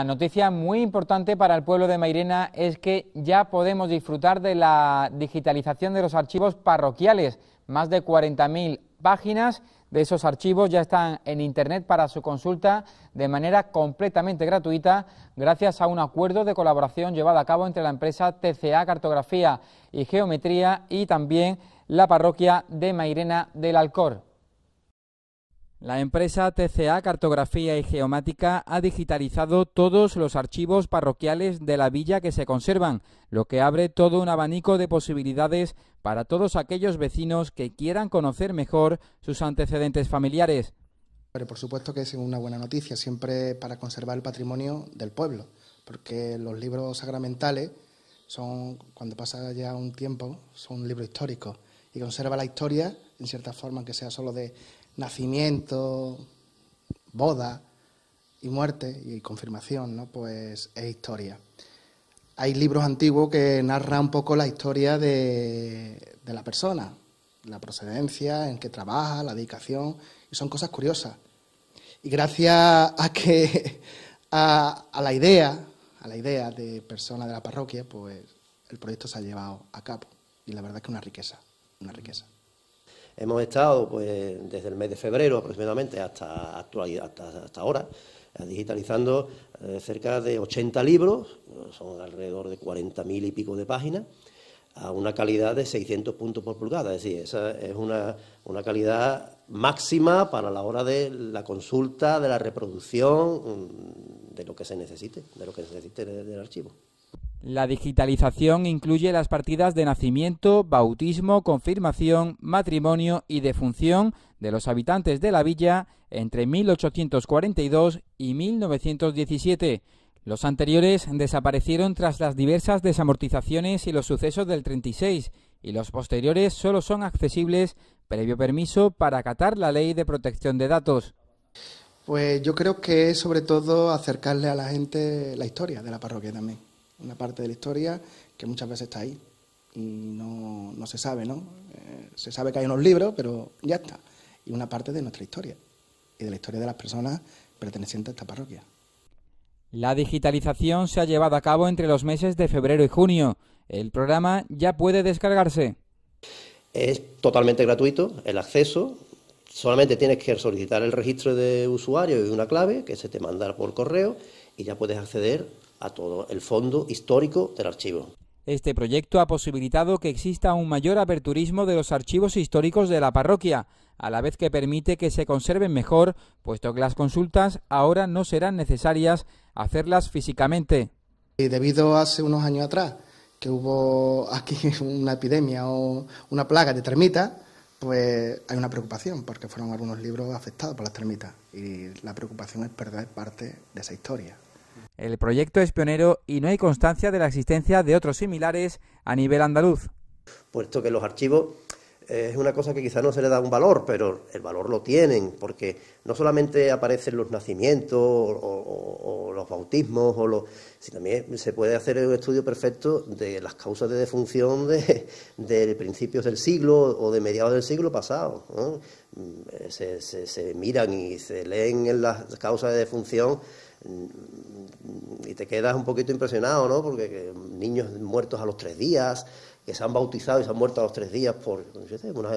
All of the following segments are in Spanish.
La noticia muy importante para el pueblo de Mairena es que ya podemos disfrutar de la digitalización de los archivos parroquiales. Más de 40.000 páginas de esos archivos ya están en Internet para su consulta de manera completamente gratuita gracias a un acuerdo de colaboración llevado a cabo entre la empresa TCA Cartografía y Geometría y también la parroquia de Mairena del Alcor. La empresa TCA Cartografía y Geomática ha digitalizado todos los archivos parroquiales de la villa que se conservan, lo que abre todo un abanico de posibilidades para todos aquellos vecinos que quieran conocer mejor sus antecedentes familiares. Pero por supuesto que es una buena noticia, siempre para conservar el patrimonio del pueblo, porque los libros sacramentales, son, cuando pasa ya un tiempo, son libros históricos y conserva la historia, en cierta forma, que sea solo de nacimiento, boda y muerte y confirmación, ¿no? pues es historia. Hay libros antiguos que narran un poco la historia de, la persona, la procedencia, en que trabaja, la dedicación, y son cosas curiosas. Y gracias a que a, la idea, a la idea de persona de la parroquia, pues el proyecto se ha llevado a cabo. Y la verdad es que una riqueza, una riqueza. Hemos estado pues, desde el mes de febrero aproximadamente hasta, actualidad, hasta, ahora eh, digitalizando eh, cerca de 80 libros, son alrededor de 40.000 y pico de páginas, a una calidad de 600 puntos por pulgada. Es decir, esa es una, calidad máxima para la hora de la consulta, de la reproducción, mm, de lo que se necesite, de lo que se necesite del archivo. La digitalización incluye las partidas de nacimiento, bautismo, confirmación, matrimonio y defunción de los habitantes de la villa entre 1842 y 1917. Los anteriores desaparecieron tras las diversas desamortizaciones y los sucesos del 36 y los posteriores solo son accesibles previo permiso para acatar la ley de protección de datos. Pues yo creo que es sobre todo acercarle a la gente la historia de la parroquia también una parte de la historia que muchas veces está ahí y no, se sabe, ¿no? Eh, se sabe que hay unos libros, pero ya está. Y una parte de nuestra historia y de la historia de las personas pertenecientes a esta parroquia. La digitalización se ha llevado a cabo entre los meses de febrero y junio. El programa ya puede descargarse. Es totalmente gratuito el acceso. Solamente tienes que solicitar el registro de usuario y una clave que se te mandará por correo y ya puedes acceder a todo el fondo histórico del archivo. Este proyecto ha posibilitado que exista un mayor aperturismo de los archivos históricos de la parroquia, a la vez que permite que se conserven mejor, puesto que las consultas ahora no serán necesarias hacerlas físicamente. Y debido hace unos años atrás que hubo aquí una epidemia o una plaga de termitas, pues hay una preocupación, porque fueron algunos libros afectados por las termitas y la preocupación es perder parte de esa historia. El proyecto es pionero y no hay constancia de la existencia de otros similares a nivel andaluz. Puesto que los archivos eh, es una cosa que quizá no se le da un valor, pero el valor lo tienen, porque no solamente aparecen los nacimientos o, los bautismos, o los, sino también se puede hacer un estudio perfecto de las causas de defunción de, principios del siglo o de mediados del siglo pasado. Mm, eh, se, se miran y se leen en las causas de defunción y te quedas un poquito impresionado, ¿no? Porque niños muertos a los tres días, que se han bautizado y se han muerto a los tres días por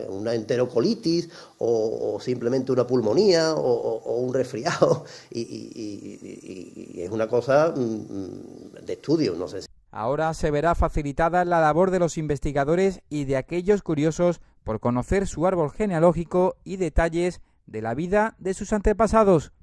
una, enterocolitis o, simplemente una pulmonía o, un resfriado. Y, y, es una cosa mm, de estudio, no sé si. Ahora se verá facilitada la labor de los investigadores y de aquellos curiosos por conocer su árbol genealógico y detalles de la vida de sus antepasados.